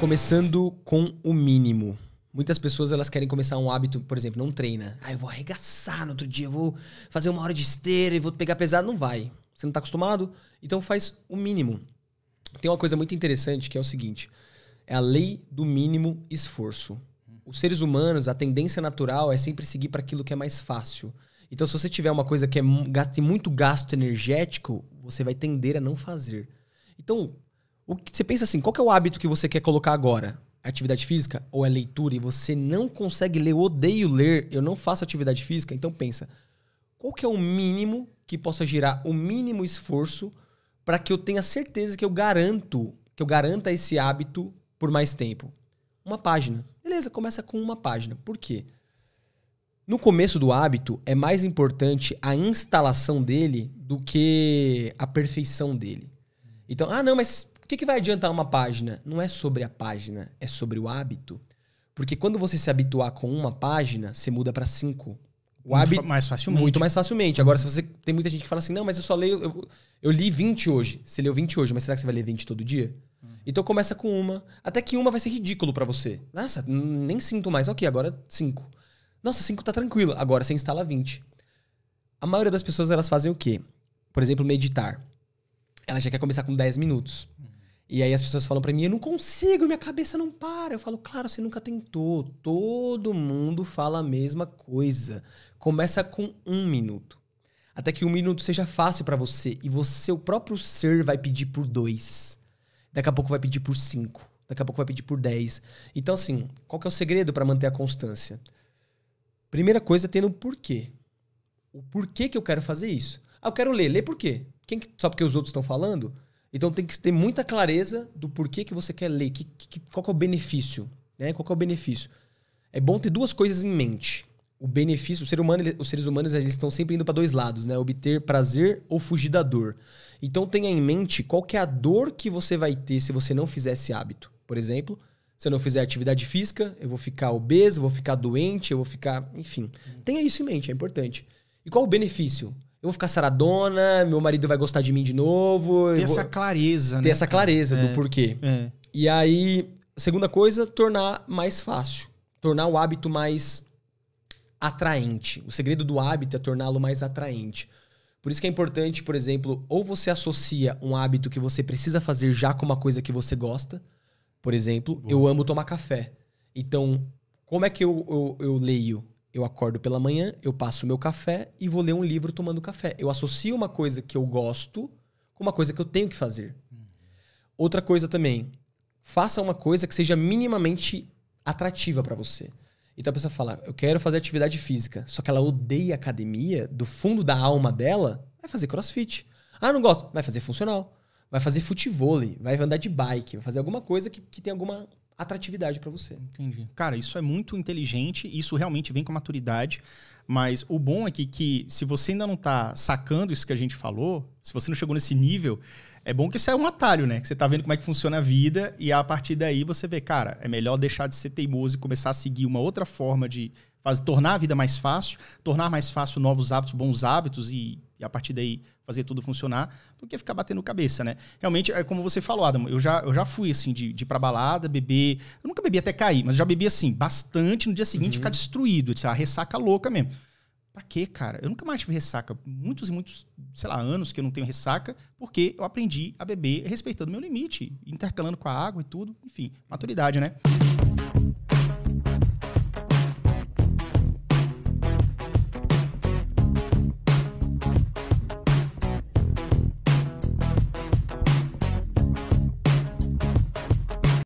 Começando com o mínimo. Muitas pessoas elas querem começar um hábito, por exemplo, não treina. Ah, eu vou arregaçar no outro dia, eu vou fazer uma hora de esteira e vou pegar pesado. Não vai. Você não está acostumado? Então faz o mínimo. Tem uma coisa muito interessante que é o seguinte: é a lei do mínimo esforço. Os seres humanos, a tendência natural é sempre seguir para aquilo que é mais fácil. Então, se você tiver uma coisa que é, tem muito gasto energético, você vai tender a não fazer. Então, o que, você pensa assim, qual é o hábito que você quer colocar agora? Atividade física ou é leitura e você não consegue ler, eu odeio ler, eu não faço atividade física, então pensa, qual que é o mínimo que possa gerar o mínimo esforço para que eu tenha certeza que eu garanto, que eu garanta esse hábito por mais tempo? Uma página. Beleza, começa com uma página. Por quê? No começo do hábito, é mais importante a instalação dele do que a perfeição dele. Então, ah, não, mas que, que vai adiantar uma página? Não é sobre a página, é sobre o hábito. Porque quando você se habituar com uma página, você muda para cinco. O muito hábito, mais facilmente. Muito mais facilmente. Agora, se você. Tem muita gente que fala assim, não, mas eu só leio. Eu, eu li 20 hoje. Você leu 20 hoje, mas será que você vai ler 20 todo dia? Uhum. Então começa com uma. Até que uma vai ser ridículo para você. Nossa, nem sinto mais. Ok, agora cinco. Nossa, cinco tá tranquilo. Agora você instala 20. A maioria das pessoas elas fazem o quê? Por exemplo, meditar. Ela já quer começar com 10 minutos. Uhum. E aí as pessoas falam para mim, eu não consigo, minha cabeça não para. Eu falo, claro, você nunca tentou. Todo mundo fala a mesma coisa. Começa com um minuto. Até que um minuto seja fácil para você. E você, seu próprio ser, vai pedir por dois. Daqui a pouco vai pedir por cinco. Daqui a pouco vai pedir por dez. Então, assim, qual que é o segredo para manter a constância? Primeira coisa, é tendo o porquê. O porquê que eu quero fazer isso. Ah, eu quero ler. Ler por quê? Quem, só porque os outros estão falando? Então tem que ter muita clareza do porquê que você quer ler, que, que, qual que é o benefício, né? Qual que é o benefício? É bom ter duas coisas em mente. O benefício, o ser humano, ele, os seres humanos eles estão sempre indo para dois lados, né? Obter prazer ou fugir da dor. Então tenha em mente qual que é a dor que você vai ter se você não fizer esse hábito. Por exemplo, se eu não fizer atividade física, eu vou ficar obeso, vou ficar doente, eu vou ficar, enfim. Tenha isso em mente, é importante. E qual o benefício? eu vou ficar saradona, meu marido vai gostar de mim de novo. Ter essa clareza, ter né? Ter essa clareza é, do porquê. É. E aí, segunda coisa, tornar mais fácil. Tornar o hábito mais atraente. O segredo do hábito é torná-lo mais atraente. Por isso que é importante, por exemplo, ou você associa um hábito que você precisa fazer já com uma coisa que você gosta. Por exemplo, Boa. eu amo tomar café. Então, como é que eu, eu, eu leio? Eu acordo pela manhã, eu passo meu café e vou ler um livro tomando café. Eu associo uma coisa que eu gosto com uma coisa que eu tenho que fazer. Uhum. Outra coisa também, faça uma coisa que seja minimamente atrativa para você. Então a pessoa fala, eu quero fazer atividade física, só que ela odeia academia, do fundo da alma dela, vai fazer crossfit. Ah, não gosto, vai fazer funcional, vai fazer futevôlei, vai andar de bike, vai fazer alguma coisa que, que tem alguma atratividade para você. Entendi. Cara, isso é muito inteligente, isso realmente vem com maturidade, mas o bom é que, que se você ainda não está sacando isso que a gente falou, se você não chegou nesse nível, é bom que isso é um atalho, né? Que você tá vendo como é que funciona a vida e a partir daí você vê, cara, é melhor deixar de ser teimoso e começar a seguir uma outra forma de fazer, tornar a vida mais fácil, tornar mais fácil novos hábitos, bons hábitos e, e a partir daí fazer tudo funcionar, do que ficar batendo cabeça, né? Realmente, é como você falou, Adam, eu já, eu já fui assim, de, de ir pra balada, beber. Eu nunca bebi até cair, mas já bebi assim, bastante no dia seguinte uhum. ficar destruído, a ressaca louca mesmo. Pra quê, cara? Eu nunca mais tive ressaca. Muitos e muitos, sei lá, anos que eu não tenho ressaca, porque eu aprendi a beber respeitando meu limite, intercalando com a água e tudo. Enfim, maturidade, né?